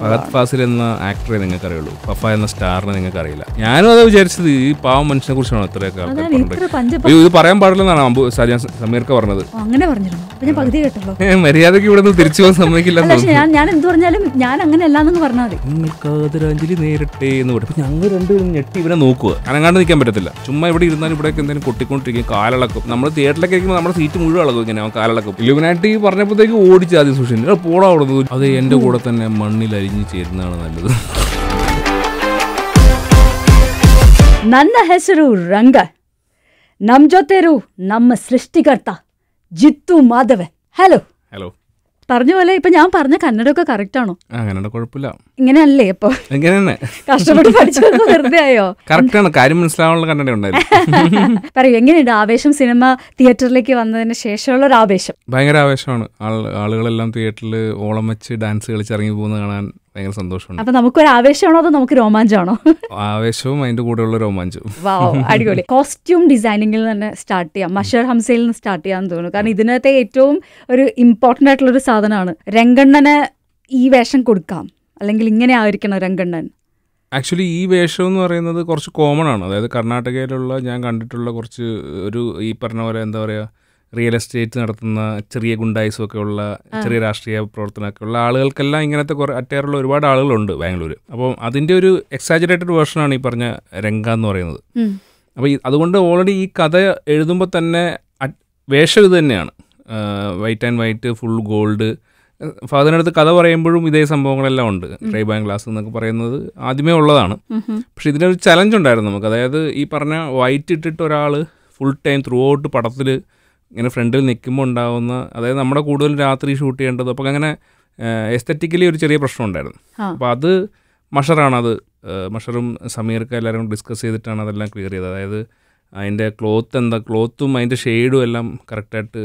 ഫഹദ് ഫാസിൽ എന്ന ആക്ടറെ നിങ്ങൾക്ക് അറിയുള്ളൂ പഫ എന്ന സ്റ്റാറിനെ നിങ്ങൾക്ക് അറിയില്ല ഞാനും അത് വിചാരിച്ചത് ഈ പാവം മനുഷ്യനെ കുറിച്ചാണ് ഇത്രയൊക്കെ ഇത് പറയാൻ പാടില്ലെന്നാണ് അമ്പു സജാൻ സമീർക്ക് പറഞ്ഞത് അങ്ങനെ പറഞ്ഞിരുന്നു മര്യാദക്ക് ഇവിടെ നിന്ന് തിരിച്ചു പോകാൻ സമ്മതിക്കില്ല ഞാൻ എന്ത് പറഞ്ഞാലും ഞാൻ അങ്ങനെ അല്ലാന്ന് പറഞ്ഞാൽ നിങ്ങൾക്ക് ആദരാഞ്ജലി നേരിട്ടെ എന്ന് പറയും ഞങ്ങൾ രണ്ടുപേരും ഞെട്ടി ഇവനെ നോക്കുക അനങ്ങാണ്ട് നിൽക്കാൻ പറ്റത്തില്ല ചുമ്മാ ഇവിടെ ഇരുന്നാലും ഇവിടെ എന്തെങ്കിലും കൊട്ടിക്കൊണ്ടിരിക്കും കാലളക്കും നമ്മൾ തിയേറ്ററിലൊക്കെ ഇരിക്കുമ്പോൾ നമ്മുടെ സീറ്റ് മുഴുവൻ അളക്കും ഇങ്ങനെ കാലിളക്കും ഇലുമിനാട്ടി പറഞ്ഞപ്പോഴത്തേക്ക് ഓടിച്ചാദ്യം സുഷിൻ പോടാ അവിടെ അത് എന്റെ കൂടെ തന്നെ മണ്ണിലായി കരിഞ്ഞു ചേരുന്നതാണ് നല്ലത് ನನ್ನ ಹೆಸರು ರಂಗ ನಮ್ ಜೊತೆರು ನಮ್ಮ ಸೃಷ್ಟಿಕರ್ತ ಜಿತ್ತು ಮಾಧವೆ ಹಲೋ ಹಲೋ പറഞ്ഞ പോലെ ഇപ്പൊ ഞാൻ പറഞ്ഞ കന്നഡയൊക്കെ കറക്റ്റ് ആണോ അങ്ങനെ കുഴപ്പമില്ല ഇങ്ങനെയല്ലേ ഇപ്പൊ കഷ്ടപ്പെട്ട് പഠിച്ചു വെറുതെ ആയോ കറക്റ്റ് ആണ് കാര്യം മനസ്സിലാവാനുള്ള കന്നഡ ഉണ്ടായിരുന്നു പറയൂ എങ്ങനെയുണ്ട് ആവേശം സിനിമ തിയേറ്ററിലേക്ക് വന്നതിന് ശേഷമുള്ള ഒരു ആവേശം ഭയങ്കര ആവേശമാണ് ആളുകളെല്ലാം തിയേറ്ററിൽ ഓളം വെച്ച് ഡാൻസ് കളിച്ചിറങ്ങി പോകുന്നത് കാണാൻ ഭയങ്കര സന്തോഷമുണ്ട് അപ്പൊ ഒരു ആവേശമാണോ അതോ നമുക്ക് രോമാഞ്ചാണോ ആവേശവും അതിന്റെ കൂടെയുള്ള രോമാഞ്ചവും അടിപൊളി കോസ്റ്റ്യൂം ഡിസൈനിങ്ങിൽ തന്നെ സ്റ്റാർട്ട് ചെയ്യാം മഷർ ഹംസയിൽ നിന്ന് സ്റ്റാർട്ട് ചെയ്യാന്ന് തോന്നുന്നു കാരണം ഇതിനകത്തെ ഏറ്റവും ഒരു ഇമ്പോർട്ടന്റ് ആയിട്ടുള്ള ഒരു സാധനമാണ് രംഗണ്ണനെ ഈ വേഷം കൊടുക്കാം അല്ലെങ്കിൽ ഇങ്ങനെ ആയിരിക്കണം രംഗണ്ണൻ ആക്ച്വലി ഈ വേഷം എന്ന് പറയുന്നത് കുറച്ച് കോമൺ ആണ് അതായത് കർണാടകയിലുള്ള ഞാൻ കണ്ടിട്ടുള്ള കുറച്ച് ഒരു ഈ പറഞ്ഞ പോലെ എന്താ പറയുക റിയൽ എസ്റ്റേറ്റ് നടത്തുന്ന ചെറിയ ഗുണ്ടായിസും ഒക്കെ ഉള്ള ചെറിയ രാഷ്ട്രീയ പ്രവർത്തനമൊക്കെ ഉള്ള ആളുകൾക്കെല്ലാം ഇങ്ങനത്തെ കുറേ അറ്റയറുള്ള ഒരുപാട് ആളുകളുണ്ട് ബാംഗ്ലൂർ അപ്പോൾ അതിൻ്റെ ഒരു എക്സാജറേറ്റഡ് വേർഷനാണ് ഈ പറഞ്ഞ രംഗ എന്ന് പറയുന്നത് അപ്പോൾ അതുകൊണ്ട് ഓൾറെഡി ഈ കഥ എഴുതുമ്പോൾ തന്നെ വേഷം ഇത് തന്നെയാണ് white and white full gold ഫാദറിനടുത്ത് കഥ പറയുമ്പോഴും ഇതേ സംഭവങ്ങളെല്ലാം ഉണ്ട് റേബാങ് ഗ്ലാസ് എന്നൊക്കെ പറയുന്നത് ആദ്യമേ ഉള്ളതാണ് പക്ഷെ ഇതിനൊരു ചലഞ്ച് ഉണ്ടായിരുന്നു നമുക്ക് അതായത് ഈ പറഞ്ഞ വൈറ്റ് ഇട്ടിട്ട് ഒരാൾ ഫുൾ ടൈം ത്രൂ ഔട്ട് പടത്തിൽ ഇങ്ങനെ ഫ്രണ്ടിൽ നിൽക്കുമ്പോൾ ഉണ്ടാകുന്ന അതായത് നമ്മുടെ കൂടുതൽ രാത്രി ഷൂട്ട് ചെയ്യേണ്ടത് അപ്പോൾ അങ്ങനെ എസ്തറ്റിക്കലി ഒരു ചെറിയ പ്രശ്നം ഉണ്ടായിരുന്നു അപ്പോൾ അത് മഷറാണ് അത് മഷറും സമീർക്ക് എല്ലാവരും ഡിസ്കസ് ചെയ്തിട്ടാണ് അതെല്ലാം ക്ലിയർ ചെയ്തത് അതായത് അതിൻ്റെ ക്ലോത്ത് എന്താ ക്ലോത്തും അതിൻ്റെ ഷെയ്ഡും എല്ലാം കറക്റ്റായിട്ട്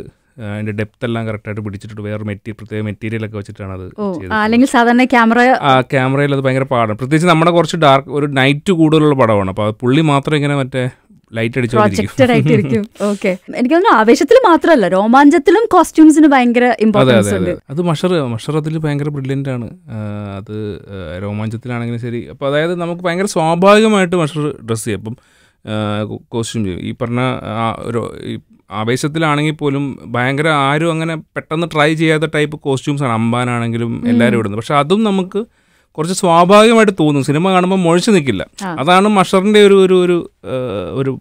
അതിൻ്റെ ഡെപ്ത് എല്ലാം കറക്റ്റായിട്ട് പിടിച്ചിട്ട് വേറെ മെറ്റീരിയൽ പ്രത്യേക മെറ്റീരിയൽ ഒക്കെ വെച്ചിട്ടാണ് അത് അല്ലെങ്കിൽ സാധാരണ ക്യാമറ ആ ക്യാമറയിൽ അത് ഭയങ്കര പാടാണ് പ്രത്യേകിച്ച് നമ്മുടെ കുറച്ച് ഡാർക്ക് ഒരു നൈറ്റ് കൂടുതലുള്ള പടമാണ് അപ്പോൾ പുള്ളി മാത്രം ഇങ്ങനെ മറ്റേ ലൈറ്റ് അടിച്ചു ഓക്കെ എനിക്ക് തോന്നുന്നു ആവേശത്തിൽ മാത്രമല്ല രോമാഞ്ചത്തിലും കോസ്റ്റ്യൂംസിന് ഭയങ്കര ഇമ്പോർട്ടൻസ് ഉണ്ട് അത് മഷർ മഷർ അതിൽ ഭയങ്കര ബ്രില്യൻ്റ് ആണ് അത് രോമാഞ്ചത്തിലാണെങ്കിലും ശരി അപ്പോൾ അതായത് നമുക്ക് ഭയങ്കര സ്വാഭാവികമായിട്ട് മഷർ ഡ്രസ്സ് ചെയ്യും അപ്പം കോസ്റ്റ്യൂം ചെയ്യും ഈ പറഞ്ഞ ആവേശത്തിലാണെങ്കിൽ പോലും ഭയങ്കര ആരും അങ്ങനെ പെട്ടെന്ന് ട്രൈ ചെയ്യാത്ത ടൈപ്പ് കോസ്റ്റ്യൂംസ് ആണ് അമ്പാനാണെങ്കിലും എല്ലാവരും ഇടുന്നത് പക്ഷെ അതും നമുക്ക് കുറച്ച് സ്വാഭാവികമായിട്ട് തോന്നും സിനിമ കാണുമ്പോൾ മുഴച്ചു നിൽക്കില്ല അതാണ് മഷറിന്റെ ഒരു ഒരു ഒരു ഒരു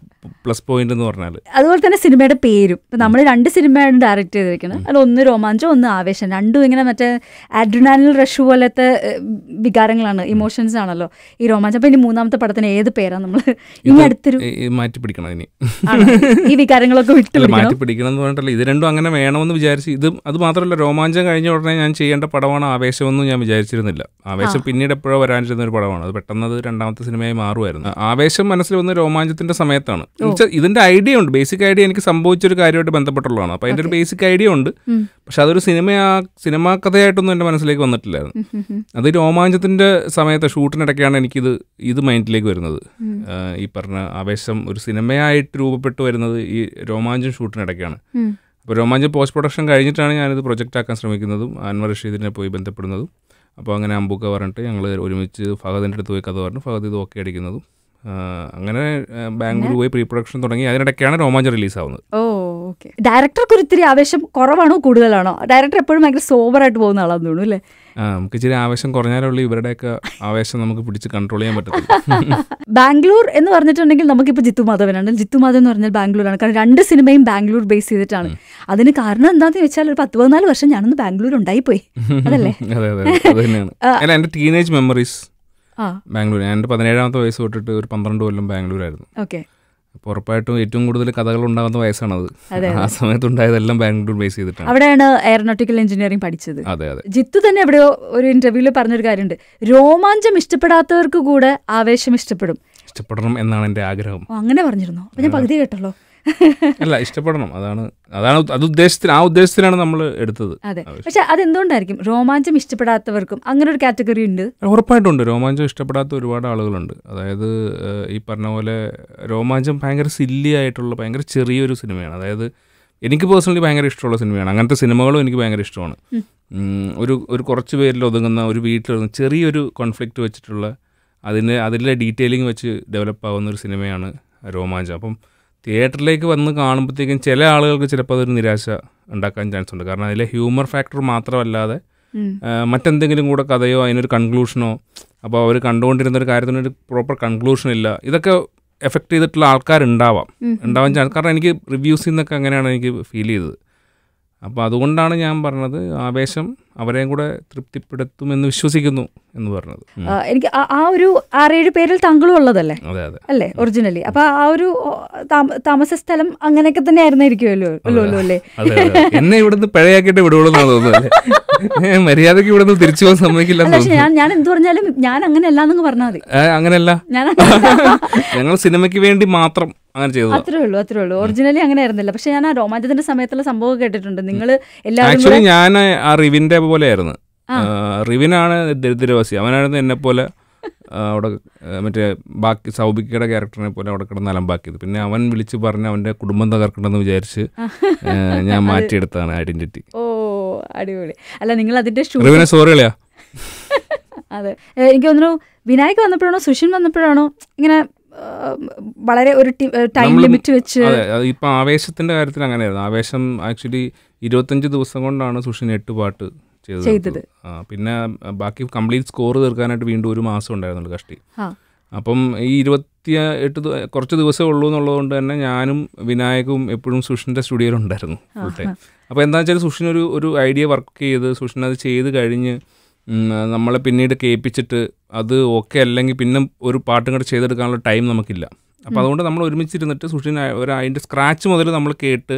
പ്ലസ് പോയിന്റ് എന്ന് പറഞ്ഞാൽ അതുപോലെ തന്നെ സിനിമയുടെ പേരും ഇപ്പം നമ്മൾ രണ്ട് സിനിമയാണ് ഡയറക്റ്റ് ചെയ്തിരിക്കുന്നത് അത് ഒന്ന് രോമാഞ്ചം ഒന്ന് ആവേശം രണ്ടും ഇങ്ങനെ മറ്റേ അഡ്രിനാലിൻ റഷ് പോലത്തെ വികാരങ്ങളാണ് ഇമോഷൻസ് ആണല്ലോ ഈ രോമാഞ്ചം അപ്പം ഇനി മൂന്നാമത്തെ പടത്തിന് ഏത് പേരാണ് നമ്മൾ ഇനി അടുത്തൊരു മാറ്റി പിടിക്കണം ഇനി ഈ വികാരങ്ങളൊക്കെ വിട്ടു മാറ്റി പിടിക്കണം എന്ന് പറഞ്ഞിട്ടില്ല ഇത് രണ്ടും അങ്ങനെ വേണമെന്ന് വിചാരിച്ച് ഇത് അത് മാത്രമല്ല രോമാഞ്ചം കഴിഞ്ഞ ഉടനെ ഞാൻ ചെയ്യേണ്ട പടമാണ് ആവേശമെന്നും ഞാൻ വിചാരിച്ചിരുന്നില്ല ആവേശം പിന്നീട് എപ്പോഴോ വരാൻ ഒരു പടമാണ് അത് പെട്ടെന്ന് അത് രണ്ടാമത്തെ സിനിമയായി മാറുമായിരുന്നു ആവേശം മനസ്സിൽ വന്ന രോമാഞ്ചത്തിന്റെ സമയത്താണ് ഇതിന്റെ ഐഡിയ ഉണ്ട് ബേസിക് ഐഡിയ എനിക്ക് സംഭവിച്ചൊരു കാര്യമായിട്ട് ബന്ധപ്പെട്ടുള്ളതാണ് അപ്പൊ അതിന്റെ ഒരു ബേസിക് ഐഡിയ ഉണ്ട് പക്ഷെ അതൊരു സിനിമ സിനിമാ കഥയായിട്ടൊന്നും എന്റെ മനസ്സിലേക്ക് വന്നിട്ടില്ലായിരുന്നു അത് രോമാഞ്ചത്തിന്റെ സമയത്ത് ഷൂട്ടിനിടയ്ക്കാണ് എനിക്കിത് ഇത് മൈൻഡിലേക്ക് വരുന്നത് ഈ പറഞ്ഞ ആവേശം ഒരു സിനിമയായിട്ട് രൂപപ്പെട്ടു വരുന്നത് ഈ രോമാഞ്ചം ഷൂട്ടിനിടയ്ക്കാണ് അപ്പോൾ രോമാഞ്ചം പോസ്റ്റ് പ്രൊഡക്ഷൻ കഴിഞ്ഞിട്ടാണ് ഞാനിത് പ്രൊജക്റ്റ് ആക്കാൻ ശ്രമിക്കുന്നതും അൻവർ റഷീദിനെ പോയി ബന്ധപ്പെടുന്നതും അപ്പോൾ അങ്ങനെ അമ്പൊക്കെ പറഞ്ഞിട്ട് ഞങ്ങൾ ഒരുമിച്ച് ഫഹദിൻ്റെ അടുത്ത് പോയി കഥ പറഞ്ഞു ഫഹദ് ഇത് ഓക്കെ അടിക്കുന്നതും അങ്ങനെ ബാംഗ്ലൂർ പോയി പ്രീ പ്രൊഡക്ഷൻ തുടങ്ങി അതിനിടയ്ക്കാണ് രോമാഞ്ചം റിലീസാവുന്നത് ഓ ഓക്കെ ഡയറക്ടർക്ക് ഒരിത്തിരി ആവേശം കുറവാണോ കൂടുതലാണോ ഡയറക്ടർ എപ്പോഴും ഭയങ്കര ആയിട്ട് പോകുന്ന ആളാന്ന് തോന്നുന്നു അല്ലേ നമുക്ക് ഇച്ചിരി ആവേശം കുറഞ്ഞാലുള്ള ഇവരുടെയൊക്കെ ആവേശം നമുക്ക് പിടിച്ച് കൺട്രോൾ ചെയ്യാൻ പറ്റും ബാംഗ്ലൂർ എന്ന് പറഞ്ഞിട്ടുണ്ടെങ്കിൽ നമുക്കിപ്പോൾ ജിത്തു മാധവനാണ് ജിത്തു മാധവൻ എന്ന് പറഞ്ഞാൽ ബാംഗ്ലൂരാണ് കാരണം രണ്ട് സിനിമയും ബാംഗ്ലൂർ ബേസ് ചെയ്തിട്ടാണ് അതിന് കാരണം എന്താണെന്ന് വെച്ചാൽ ഒരു പത്ത് പതിനാല് വർഷം ഞാനൊന്ന് ബാംഗ്ലൂർ ഉണ്ടായിപ്പോയി അതല്ലേ അതെ അതെ അതെ എന്റെ ടീനേജ് മെമ്മറീസ് ബാംഗ്ലൂർ ഞാൻ എൻ്റെ പതിനേഴാമത്തെ വയസ്സ് തൊട്ടിട്ട് ഒരു പന്ത്രണ്ട് കൊല്ലം ബാംഗ്ലൂരായിരുന്നു ഓക്കെ അപ്പോൾ ഉറപ്പായിട്ടും ഏറ്റവും കൂടുതൽ കഥകൾ ഉണ്ടാകുന്ന വയസ്സാണത് ആ സമയത്ത് ഉണ്ടായതെല്ലാം ബാംഗ്ലൂർ ബേസ് ചെയ്തിട്ടാണ് അവിടെയാണ് എയറോനോട്ടിക്കൽ എഞ്ചിനീയറിംഗ് പഠിച്ചത് അതെ അതെ ജിത്തു തന്നെ എവിടെയോ ഒരു ഇന്റർവ്യൂവിൽ പറഞ്ഞൊരു കാര്യമുണ്ട് രോമാഞ്ചം ഇഷ്ടപ്പെടാത്തവർക്ക് കൂടെ ആവേശം ഇഷ്ടപ്പെടും ഇഷ്ടപ്പെടണം എന്നാണ് എൻ്റെ ആഗ്രഹം അങ്ങനെ പറഞ്ഞിരുന്നു ഞാൻ പകുതി കേട്ടല്ലോ അല്ല ഇഷ്ടപ്പെടണം അതാണ് അതാണ് അത് ഉദ്ദേശത്തിന് ആ ഉദ്ദേശത്തിനാണ് നമ്മൾ എടുത്തത് അതെ പക്ഷെ അതെന്തുകൊണ്ടായിരിക്കും രോമാഞ്ചം ഇഷ്ടപ്പെടാത്തവർക്കും അങ്ങനെ ഒരു കാറ്റഗറി ഉണ്ട് ഉറപ്പായിട്ടുണ്ട് രോമാഞ്ചം ഇഷ്ടപ്പെടാത്ത ഒരുപാട് ആളുകളുണ്ട് അതായത് ഈ പറഞ്ഞ പോലെ രോമാഞ്ചം ഭയങ്കര സില്ലി ആയിട്ടുള്ള ഭയങ്കര ചെറിയൊരു സിനിമയാണ് അതായത് എനിക്ക് പേഴ്സണലി ഭയങ്കര ഇഷ്ടമുള്ള സിനിമയാണ് അങ്ങനത്തെ സിനിമകളും എനിക്ക് ഭയങ്കര ഇഷ്ടമാണ് ഒരു ഒരു കുറച്ച് പേരിൽ ഒതുങ്ങുന്ന ഒരു വീട്ടിലൊതുങ്ങുന്ന ചെറിയൊരു കോൺഫ്ലിക്റ്റ് വെച്ചിട്ടുള്ള അതിൻ്റെ അതിലെ ഡീറ്റെയിലിംഗ് വെച്ച് ഡെവലപ്പ് ആവുന്ന ഒരു സിനിമയാണ് രോമാഞ്ചം അപ്പം തിയേറ്ററിലേക്ക് വന്ന് കാണുമ്പോഴത്തേക്കും ചില ആളുകൾക്ക് ചിലപ്പോൾ അതൊരു നിരാശ ഉണ്ടാക്കാൻ ചാൻസ് ഉണ്ട് കാരണം അതിലെ ഹ്യൂമർ ഫാക്ടർ മാത്രമല്ലാതെ മറ്റെന്തെങ്കിലും കൂടെ കഥയോ അതിനൊരു കൺക്ലൂഷനോ അപ്പോൾ അവർ കണ്ടുകൊണ്ടിരുന്ന ഒരു കാര്യത്തിനൊരു പ്രോപ്പർ കൺക്ലൂഷൻ ഇല്ല ഇതൊക്കെ എഫക്റ്റ് ചെയ്തിട്ടുള്ള ആൾക്കാരുണ്ടാവാം ഉണ്ടാവാൻ ചാൻസ് കാരണം എനിക്ക് റിവ്യൂസിൽ നിന്നൊക്കെ അങ്ങനെയാണ് എനിക്ക് ഫീൽ ചെയ്തത് അപ്പോൾ അതുകൊണ്ടാണ് ഞാൻ പറഞ്ഞത് ആവേശം അവരെയും കൂടെ തൃപ്തിപ്പെടുത്തുമെന്ന് വിശ്വസിക്കുന്നു എന്ന് പറഞ്ഞത് എനിക്ക് ആ ഒരു ആറേഴ് പേരിൽ താങ്കളും ഉള്ളതല്ലേ അതെ അതെ അല്ലേ ഒറിജിനലി അപ്പൊ ആ ഒരു താമസ സ്ഥലം അങ്ങനെയൊക്കെ തന്നെ ആയിരുന്നായിരിക്കുമല്ലോ അല്ലേ എന്നെ ഇവിടെ നിന്ന് പഴയാക്കിട്ട് വിടുകയുള്ളൂ മര്യാദക്ക് നിന്ന് തിരിച്ചു പോകാൻ സമ്മതിക്കില്ല ഞാൻ ഞാൻ എന്ത് പറഞ്ഞാലും ഞാൻ അങ്ങനെയല്ല എന്നു പറഞ്ഞാൽ മതി അങ്ങനെയല്ല ഞങ്ങൾ സിനിമയ്ക്ക് വേണ്ടി മാത്രം അങ്ങനെ ചെയ്തു അത്രേ ഉള്ളൂ അത്രേ ഉള്ളൂ ഒറിജിനലി അങ്ങനെ ആയിരുന്നില്ല പക്ഷെ ഞാൻ ആ രോമാഞ്ചത്തിന്റെ സമയത്തുള്ള സംഭവം കേട്ടിട്ടുണ്ട് നിങ്ങൾ എല്ലാവരും ഞാൻ ആ റിവിന്റെ സാഹിബ് പോലെയായിരുന്നു റിവിനാണ് ദരിദ്രവാസി അവനായിരുന്നു എന്നെ പോലെ അവിടെ മറ്റേ ബാക്കി സൗബിക്കയുടെ ക്യാരക്ടറിനെ പോലെ അവിടെ കിടന്ന് അലമ്പാക്കിയത് പിന്നെ അവൻ വിളിച്ച് പറഞ്ഞ് അവന്റെ കുടുംബം തകർക്കണമെന്ന് വിചാരിച്ച് ഞാൻ മാറ്റിയെടുത്താണ് ഐഡന്റിറ്റി ഓ അടിപൊളി അല്ല നിങ്ങൾ അതിന്റെ റിവിനെ സോറി അതെ എനിക്ക് തോന്നുന്നു വിനായക് വന്നപ്പോഴാണോ സുഷിൻ വന്നപ്പോഴാണോ ഇങ്ങനെ വളരെ ഒരു ടൈം ലിമിറ്റ് വെച്ച് ഇപ്പം ആവേശത്തിന്റെ കാര്യത്തിൽ അങ്ങനെയായിരുന്നു ആവേശം ആക്ച്വലി ഇരുപത്തഞ്ച് ദിവസം കൊണ്ടാണ് സുഷിൻ എട്ട് പാട്ട് ചെയ്തത് പിന്നെ ബാക്കി കംപ്ലീറ്റ് സ്കോർ തീർക്കാനായിട്ട് വീണ്ടും ഒരു മാസം ഉണ്ടായിരുന്നുള്ളൂ കഷ്ടി അപ്പം ഈ ഇരുപത്തി എട്ട് കുറച്ച് ദിവസമേ ഉള്ളൂ എന്നുള്ളതുകൊണ്ട് തന്നെ ഞാനും വിനായകും എപ്പോഴും സുഷിൻ്റെ സ്റ്റുഡിയോയിലുണ്ടായിരുന്നു ഫുൾ ടൈം അപ്പോൾ എന്താണെന്ന് വെച്ചാൽ സുഷിൻ ഒരു ഒരു ഐഡിയ വർക്ക് ചെയ്ത് സുഷിൻ അത് ചെയ്ത് കഴിഞ്ഞ് നമ്മളെ പിന്നീട് കേൾപ്പിച്ചിട്ട് അത് ഓക്കെ അല്ലെങ്കിൽ പിന്നെ ഒരു പാട്ടും കൂടെ ചെയ്തെടുക്കാനുള്ള ടൈം നമുക്കില്ല അപ്പോൾ അതുകൊണ്ട് നമ്മൾ ഒരുമിച്ചിരുന്നിട്ട് സുഷിൻ ഒരു അതിൻ്റെ സ്ക്രാച്ച് മുതൽ നമ്മൾ കേട്ട്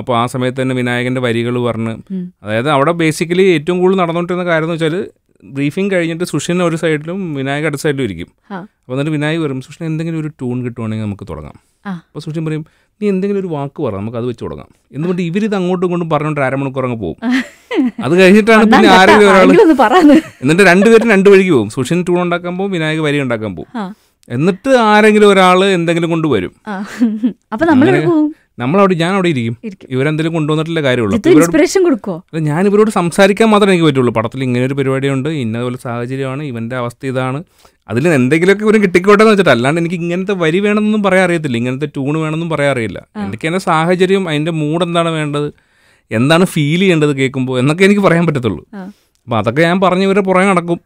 അപ്പോൾ ആ സമയത്ത് തന്നെ വിനായകൻ്റെ വരികൾ പറഞ്ഞ് അതായത് അവിടെ ബേസിക്കലി ഏറ്റവും കൂടുതൽ നടന്നുകൊണ്ടിരുന്ന കാര്യം എന്ന് വെച്ചാൽ ബ്രീഫിംഗ് കഴിഞ്ഞിട്ട് സുഷിൻ ഒരു സൈഡിലും വിനായക അടുത്ത സൈഡിലും ഇരിക്കും അപ്പോൾ എന്നിട്ട് വിനായക് വരും സുഷിൻ എന്തെങ്കിലും ഒരു ട്യൂൺ കിട്ടുവാണെങ്കിൽ നമുക്ക് തുടങ്ങാം അപ്പോൾ സുഷിൻ പറയും നീ എന്തെങ്കിലും ഒരു വാക്ക് പറ നമുക്ക് അത് വെച്ച് തുടങ്ങാം എന്തുകൊണ്ട് ഇവരിത് അങ്ങോട്ടും ഇങ്ങോട്ടും പറഞ്ഞുകൊണ്ട് അരമണിക്കൂർ അങ്ങ് പോകും അത് കഴിഞ്ഞിട്ടാണ് പിന്നെ ആരെങ്കിലും ഒരാൾ എന്നിട്ട് രണ്ടുപേരും രണ്ടു വഴിക്ക് പോകും സുഷിൻ ടൂൺ ഉണ്ടാക്കാൻ പോകും വിനായക് വരി ഉണ്ടാക്കാൻ പോകും എന്നിട്ട് ആരെങ്കിലും ഒരാൾ എന്തെങ്കിലും കൊണ്ടുവരും നമ്മളവിടെ ഞാൻ അവിടെ ഇരിക്കും ഇവരെന്തെങ്കിലും കൊണ്ടുവന്നിട്ടില്ല കാര്യമുള്ളൂ ഇൻസ്പിറേഷൻ ഞാൻ ഇവരോട് സംസാരിക്കാൻ മാത്രമേ എനിക്ക് പറ്റുള്ളൂ പടത്തിൽ ഇങ്ങനെ ഒരു പരിപാടിയുണ്ട് ഇന്നതുപോലെ സാഹചര്യമാണ് ഇവന്റെ അവസ്ഥ ഇതാണ് അതിൽ എന്തെങ്കിലുമൊക്കെ ഇവരും കിട്ടിക്കോട്ടെ എന്ന് വെച്ചിട്ട് അല്ലാണ്ട് എനിക്ക് ഇങ്ങനത്തെ വരി വേണമെന്നും പറയാൻ അറിയത്തില്ല ഇങ്ങനത്തെ ടൂൺ വേണമെന്നും പറയാൻ അറിയില്ല എനിക്ക് എൻ്റെ സാഹചര്യം അതിൻ്റെ മൂഡ് എന്താണ് വേണ്ടത് എന്താണ് ഫീൽ ചെയ്യേണ്ടത് കേൾക്കുമ്പോൾ എന്നൊക്കെ എനിക്ക് പറയാൻ പറ്റത്തുള്ളൂ അപ്പോൾ അതൊക്കെ ഞാൻ പറഞ്ഞ് ഇവരെ പുറകെ നടക്കും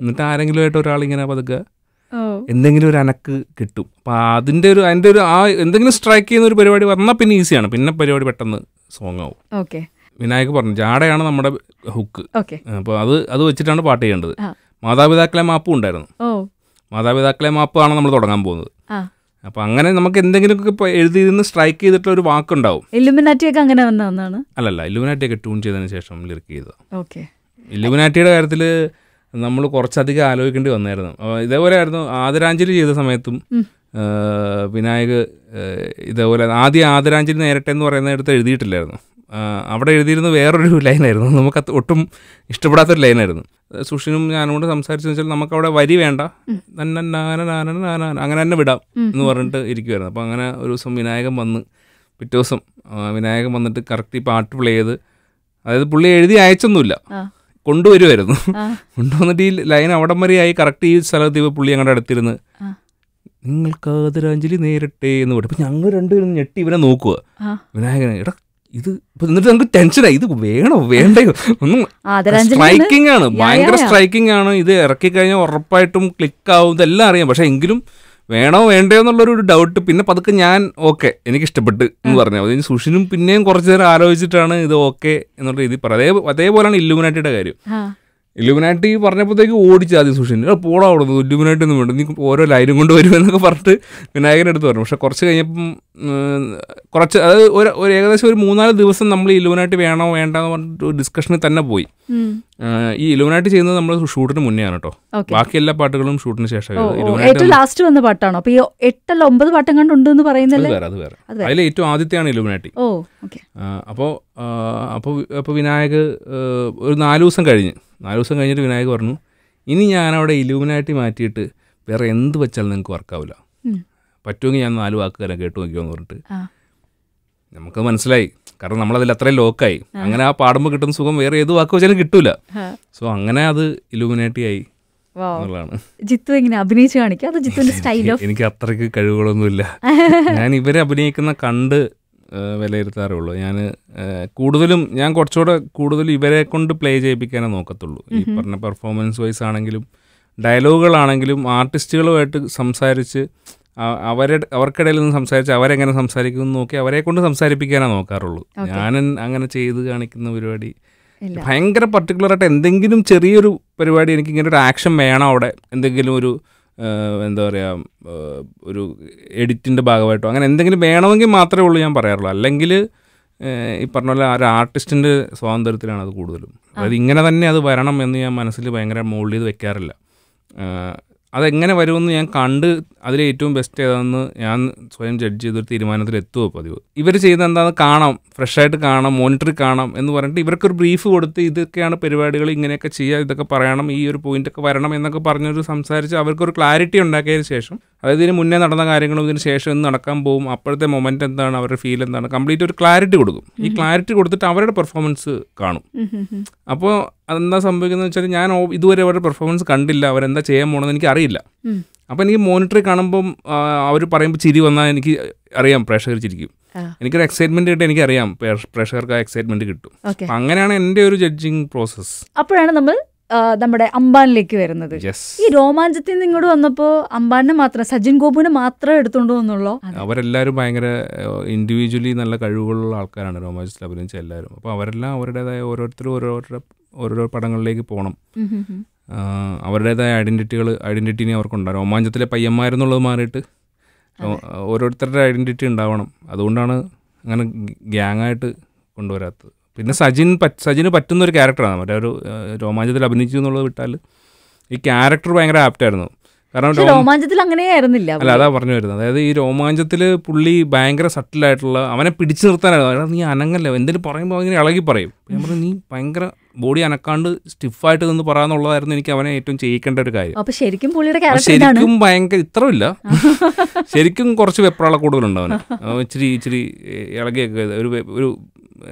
എന്നിട്ട് ആരെങ്കിലും ആയിട്ട് ഒരാൾ ഇങ്ങനെ പതുക്കെ എന്തെങ്കിലും ഒരു അനക്ക് കിട്ടും അപ്പൊ അതിൻ്റെ ഒരു അതിൻ്റെ ഒരു ആ എന്തെങ്കിലും സ്ട്രൈക്ക് ചെയ്യുന്ന ഒരു പരിപാടി വന്നാൽ പിന്നെ ഈസിയാണ് പിന്നെ പരിപാടി പെട്ടെന്ന് സോങ് ആവും ഓക്കെ വിനായക് പറഞ്ഞു ജാടയാണ് നമ്മുടെ ഹുക്ക് അപ്പോൾ അത് അത് വെച്ചിട്ടാണ് പാട്ട് ചെയ്യേണ്ടത് മാതാപിതാക്കളെ മാപ്പും ഉണ്ടായിരുന്നു മാതാപിതാക്കളെ മാപ്പാണ് നമ്മൾ തുടങ്ങാൻ പോകുന്നത് അപ്പൊ അങ്ങനെ നമുക്ക് എന്തെങ്കിലുമൊക്കെ എഴുതിയിരുന്ന് സ്ട്രൈക്ക് ചെയ്തിട്ടുള്ള ഒരു വാക്കുണ്ടാവും ഒക്കെ അങ്ങനെ വന്ന ഒന്നാണ് അല്ലല്ല ഇലുമിനാറ്റിയൊക്കെ ട്യൂൺ ചെയ്തതിന് ശേഷം ലിറിക്ക് ചെയ്തത് ഇലുമിനാറ്റിയുടെ കാര്യത്തിൽ നമ്മൾ കുറച്ചധികം ആലോചിക്കേണ്ടി വന്നായിരുന്നു ഇതേപോലെ ആയിരുന്നു ആദരാഞ്ജലി ചെയ്ത സമയത്തും വിനായക് ഇതേപോലെ ആദ്യം ആദരാഞ്ജലി നേരട്ടെ എന്ന് പറയുന്ന അടുത്ത് എഴുതിയിട്ടില്ലായിരുന്നു അവിടെ എഴുതിയിരുന്ന വേറൊരു ലൈനായിരുന്നു നമുക്ക് ഒട്ടും ഇഷ്ടപ്പെടാത്തൊരു ലൈനായിരുന്നു സുഷിനും ഞാനും കൂടെ സംസാരിച്ചെന്ന് വെച്ചാൽ നമുക്ക് അവിടെ വരി വേണ്ട നന്ന നാന നാന നാന അങ്ങനെ തന്നെ വിടാം എന്ന് പറഞ്ഞിട്ട് ഇരിക്കുമായിരുന്നു അപ്പോൾ അങ്ങനെ ഒരു ദിവസം വിനായകൻ വന്ന് പിറ്റേ ദിവസം വിനായകൻ വന്നിട്ട് കറക്റ്റ് ഈ പാട്ട് പ്ലേ ചെയ്ത് അതായത് പുള്ളി എഴുതി അയച്ചൊന്നുമില്ല കൊണ്ടുവരുമായിരുന്നു കൊണ്ടുവന്നിട്ട് ഈ ലൈൻ അവിടം വരെയായി കറക്റ്റ് ഈ സ്ഥലത്ത് ഇപ്പോൾ പുള്ളി ഞങ്ങളുടെ അടുത്തിരുന്ന് നിങ്ങൾക്ക് ആദരാഞ്ജലി നേരിട്ടെ എന്ന് പറഞ്ഞു അപ്പം ഞങ്ങൾ രണ്ടുപേരും ഞെട്ടി ഇവനെ നോക്കുക വിനായകൻ എടാ ഇത് എന്നിട്ട് നമുക്ക് ടെൻഷനായി ഇത് വേണോ വേണ്ടയോ ഒന്നും സ്ട്രൈക്കിംഗ് ആണ് ഭയങ്കര സ്ട്രൈക്കിംഗ് ആണ് ഇത് ഇറക്കി കഴിഞ്ഞാൽ ഉറപ്പായിട്ടും ക്ലിക്ക് ആവും ഇതെല്ലാം അറിയാം പക്ഷെ എങ്കിലും വേണോ വേണ്ടയോ എന്നുള്ളൊരു ഡൗട്ട് പിന്നെ പതുക്കെ ഞാൻ ഓക്കെ എനിക്ക് ഇഷ്ടപ്പെട്ട് എന്ന് പറഞ്ഞു അതിന് സുഷിനും പിന്നെയും കുറച്ചു നേരം ആലോചിച്ചിട്ടാണ് ഇത് ഓക്കെ എന്നുള്ള രീതി പറയുന്നത് അതേപോലെയാണ് ഇല്ലുമിനാറ്റിയുടെ കാര്യം ഇലുമിനാറ്റി പറഞ്ഞപ്പോഴത്തേക്ക് ഓടിച്ചു ആദ്യം സുഷിൻ പോടാ അവിടെ നിന്ന് ഇലുമിനാറ്റി ഒന്നും വേണ്ട നീ ഓരോ ലൈനും കൊണ്ട് വരുമെന്നൊക്കെ പറഞ്ഞിട്ട് വിനായകൻ്റെ അടുത്ത് പറഞ്ഞു പക്ഷെ കുറച്ച് കഴിഞ്ഞപ്പം കുറച്ച് അതായത് ഒരു ഒരു ഏകദേശം ഒരു മൂന്നാല് ദിവസം നമ്മൾ ഇലുമിനാറ്റി വേണോ വേണ്ട പറഞ്ഞിട്ട് ഒരു ഡിസ്കഷനിൽ തന്നെ പോയി ഈ ഇലുമിനാറ്റി ചെയ്യുന്നത് നമ്മൾ ഷൂട്ടിന് മുന്നേ ആണ് കേട്ടോ ബാക്കി എല്ലാ പാട്ടുകളും ഷൂട്ടിന് ശേഷം ഏറ്റവും ലാസ്റ്റ് പാട്ടാണോ അപ്പോൾ ഈ എട്ടല്ല ഒമ്പത് പാട്ടും കണ്ടുണ്ട് എന്ന് അത് വേറെ അതിൽ ഏറ്റവും ആദ്യത്തെയാണ് ഇലുമിനാറ്റി അപ്പോൾ അപ്പോൾ അപ്പോൾ വിനായക് ഒരു നാല് ദിവസം കഴിഞ്ഞ് നാല് ദിവസം കഴിഞ്ഞിട്ട് വിനായക് പറഞ്ഞു ഇനി ഞാനവിടെ ഇലൂമിനായിട്ട് മാറ്റിയിട്ട് വേറെ എന്ത് വെച്ചാലും നിങ്ങൾക്ക് വർക്കാവില്ല പറ്റുമെങ്കിൽ ഞാൻ നാല് വാക്ക് തരാം നോക്കിയോ നോക്കിയോന്ന് പറഞ്ഞിട്ട് നമുക്ക് മനസ്സിലായി കാരണം നമ്മളതിൽ അത്രയും ലോക്കായി അങ്ങനെ ആ പാടുമ്പോൾ കിട്ടുന്ന സുഖം വേറെ ഏത് വാക്ക് വെച്ചാലും കിട്ടൂല സോ അങ്ങനെ അത് ഇലൂമിനേറ്റി ആയി ജിത്തു എങ്ങനെ അഭിനയിച്ചു കാണിക്കുക അത് ജിത്തുവിന്റെ സ്റ്റൈൽ എനിക്ക് അത്രയ്ക്ക് കഴിവുകളൊന്നുമില്ല ഞാൻ ഇവരെ അഭിനയിക്കുന്ന കണ്ട് വിലയിരുത്താറുള്ളൂ ഞാൻ കൂടുതലും ഞാൻ കുറച്ചുകൂടെ കൂടുതൽ ഇവരെ കൊണ്ട് പ്ലേ ചെയ്യിപ്പിക്കാനേ നോക്കത്തുള്ളൂ ഈ പറഞ്ഞ പെർഫോമൻസ് വൈസ് ആണെങ്കിലും ഡയലോഗുകളാണെങ്കിലും ആർട്ടിസ്റ്റുകളുമായിട്ട് സംസാരിച്ച് അവരുടെ അവർക്കിടയിൽ നിന്ന് സംസാരിച്ച് അവരെങ്ങനെ സംസാരിക്കുന്നു നോക്കി അവരെ കൊണ്ട് സംസാരിപ്പിക്കാനാണ് നോക്കാറുള്ളൂ ഞാൻ അങ്ങനെ ചെയ്ത് കാണിക്കുന്ന പരിപാടി ഭയങ്കര പർട്ടിക്കുലറായിട്ട് എന്തെങ്കിലും ചെറിയൊരു പരിപാടി എനിക്ക് ഇങ്ങനെ ഒരു ആക്ഷൻ വേണം അവിടെ എന്തെങ്കിലും ഒരു എന്താ പറയുക ഒരു എഡിറ്റിൻ്റെ ഭാഗമായിട്ടോ അങ്ങനെ എന്തെങ്കിലും വേണമെങ്കിൽ മാത്രമേ ഉള്ളൂ ഞാൻ പറയാറുള്ളൂ അല്ലെങ്കിൽ ഈ പറഞ്ഞ പോലെ ഒരു ആർട്ടിസ്റ്റിൻ്റെ സ്വാതന്ത്ര്യത്തിലാണ് അത് കൂടുതലും അതായത് ഇങ്ങനെ തന്നെ അത് വരണം എന്ന് ഞാൻ മനസ്സിൽ ഭയങ്കര മോൾഡ് ചെയ്ത് വെക്കാറില്ല അതെങ്ങനെ വരുമെന്ന് ഞാൻ കണ്ട് അതിലെ ഏറ്റവും ബെസ്റ്റ് ഏതാണെന്ന് ഞാൻ സ്വയം ജഡ്ജ് ചെയ്തൊരു തീരുമാനത്തിൽ എത്തുമോ പതിവ് ഇവർ ചെയ്യുന്ന എന്താണെന്ന് കാണാം ഫ്രഷായിട്ട് കാണാം മോണിറ്ററിൽ കാണാം എന്ന് പറഞ്ഞിട്ട് ഇവർക്കൊരു ബ്രീഫ് കൊടുത്ത് ഇതൊക്കെയാണ് പരിപാടികൾ ഇങ്ങനെയൊക്കെ ചെയ്യുക ഇതൊക്കെ പറയണം ഈ ഒരു പോയിന്റൊക്കെ വരണം എന്നൊക്കെ പറഞ്ഞൊരു സംസാരിച്ച് അവർക്കൊരു ക്ലാരിറ്റി ഉണ്ടാക്കിയതിന് ശേഷം അതായത് ഇതിന് മുന്നേ നടന്ന കാര്യങ്ങളും ഇതിന് ശേഷം ഇന്ന് നടക്കാൻ പോകും അപ്പോഴത്തെ മൊമെൻറ്റ് എന്താണ് അവരുടെ ഫീൽ എന്താണ് കംപ്ലീറ്റ് ഒരു ക്ലാരിറ്റി കൊടുക്കും ഈ ക്ലാരിറ്റി കൊടുത്തിട്ട് അവരുടെ പെർഫോമൻസ് കാണും അപ്പോൾ അതെന്താ സംഭവിക്കുന്നത് വെച്ചാൽ ഞാൻ ഇതുവരെ അവരുടെ പെർഫോമൻസ് കണ്ടില്ല അവരെന്താ ചെയ്യാൻ പോകണമെന്ന് എനിക്ക് അറിയില്ല അപ്പം എനിക്ക് മോണിറ്ററി കാണുമ്പം അവർ പറയുമ്പോൾ ചിരി വന്നാൽ എനിക്ക് അറിയാം പ്രേക്ഷകർ ചിരിക്കും എനിക്കൊരു എക്സൈറ്റ്മെന്റ് കിട്ടും അറിയാം പ്രേക്ഷകർക്ക് ആ എക്സൈറ്റ്മെന്റ് കിട്ടും അങ്ങനെയാണ് എൻ്റെ ഒരു ജഡ്ജിങ് പ്രോസസ് അപ്പോഴാണ് നമ്മൾ നമ്മുടെ അംബാനിലേക്ക് വരുന്നത് ഈ രോമാഞ്ചത്തിൽ നിന്ന് ഇങ്ങോട്ട് വന്നപ്പോ അംബാനെ മാത്രം സജിൻ ഗോപുവിനെ മാത്രം എടുത്തോണ്ട് എന്നുള്ളോ അവരെല്ലാവരും ഭയങ്കര ഇൻഡിവിജ്വലി നല്ല കഴിവുകളുള്ള ആൾക്കാരാണ് രോമാഞ്ചത്തിൽ അഭിനയിച്ച എല്ലാവരും അപ്പൊ അവരെല്ലാം അവരുടേതായ ഓരോരുത്തരും ഓരോരുത്തരുടെ ഓരോരോ പടങ്ങളിലേക്ക് പോകണം അവരുടേതായ ഐഡൻറ്റിറ്റികൾ ഐഡൻറ്റിറ്റിനെ അവർക്കുണ്ടാകും രോമാഞ്ചത്തിലെ പയ്യന്മാരെന്നുള്ളത് മാറിയിട്ട് ഓരോരുത്തരുടെ ഐഡൻറ്റിറ്റി ഉണ്ടാവണം അതുകൊണ്ടാണ് അങ്ങനെ ഗ്യാങ്ങായിട്ട് കൊണ്ടുവരാത്തത് പിന്നെ സജിൻ സജിന് പറ്റുന്ന ഒരു ക്യാരക്ടറാണ് മറ്റേ ഒരു രോമാഞ്ചത്തിൽ അഭിനയിച്ചു എന്നുള്ളത് വിട്ടാൽ ഈ ക്യാരക്ടർ ഭയങ്കര ആപ്റ്റായിരുന്നു കാരണം രോമാഞ്ചത്തിൽ അങ്ങനെയായിരുന്നില്ല അല്ല അതാ പറഞ്ഞു വരുന്നത് അതായത് ഈ രോമാഞ്ചത്തിൽ പുള്ളി ഭയങ്കര സട്ടിലായിട്ടുള്ള അവനെ പിടിച്ചു നിർത്താനായിരുന്നു നീ അനങ്ങല്ലോ എന്തെങ്കിലും പറയുമ്പോൾ അങ്ങനെ ഇളകി പറയും ഞാൻ പറഞ്ഞു നീ ഭയങ്കര ബോഡി അനക്കാണ്ട് സ്റ്റിഫായിട്ട് നിന്ന് പറയാന്നുള്ളതായിരുന്നു എനിക്ക് അവനെ ഏറ്റവും ചെയ്യിക്കേണ്ട ഒരു കാര്യം അപ്പൊ ശരിക്കും പുള്ളിയുടെ ശരിക്കും ഭയങ്കര ഇത്രയില്ല ശരിക്കും കുറച്ച് വെപ്രാള കൂടുതലുണ്ട് അവന് ഇച്ചിരി ഇച്ചിരി ഇളകിയൊക്കെ ഒരു ഒരു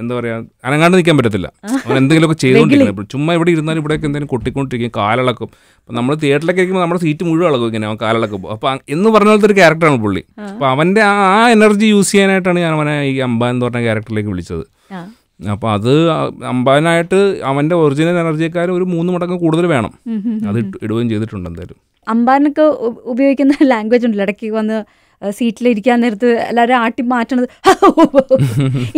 എന്താ പറയുക അനങ്ങാണ്ട് നിൽക്കാൻ പറ്റത്തില്ല അവൻ എന്തെങ്കിലുമൊക്കെ ചെയ്തുകൊണ്ടിരിക്കണം ചുമ്മാ ഇവിടെ ഇരുന്നാലും ഇവിടെയൊക്കെ എന്തെങ്കിലും കൊട്ടിക്കൊണ്ടിരിക്കും കാലിളക്കും അപ്പം നമ്മൾ തിയേറ്ററിലൊക്കെ ഇരിക്കുമ്പോൾ നമ്മുടെ സീറ്റ് മുഴുവൻ അളകും ഇങ്ങനെ അവൻ കാലിളക്കും അപ്പം എന്ന് പറഞ്ഞ പോലത്തെ ഒരു ക്യാരക്ടറാണ് പുള്ളി അപ്പം അവൻ്റെ ആ എനർജി യൂസ് ചെയ്യാനായിട്ടാണ് ഞാൻ അവനെ ഈ അമ്പ എന്ന് പറഞ്ഞ ക്യാരക്ടറിലേക്ക് വിളിച്ചത് അപ്പോൾ അത് അമ്പാനായിട്ട് അവൻ്റെ ഒറിജിനൽ എനർജിയേക്കാൾ ഒരു മൂന്ന് മടങ്ങ് കൂടുതൽ വേണം അത് ഇടുകയും ചെയ്തിട്ടുണ്ട് എന്തായാലും അമ്പാനൊക്കെ ഉപയോഗിക്കുന്ന ലാംഗ്വേജ് ഉണ്ടല്ലോ ഇടയ്ക്ക് വന്ന് സീറ്റിലിരിക്കാൻ നേരത്ത് എല്ലാവരും ആട്ടി മാറ്റണത്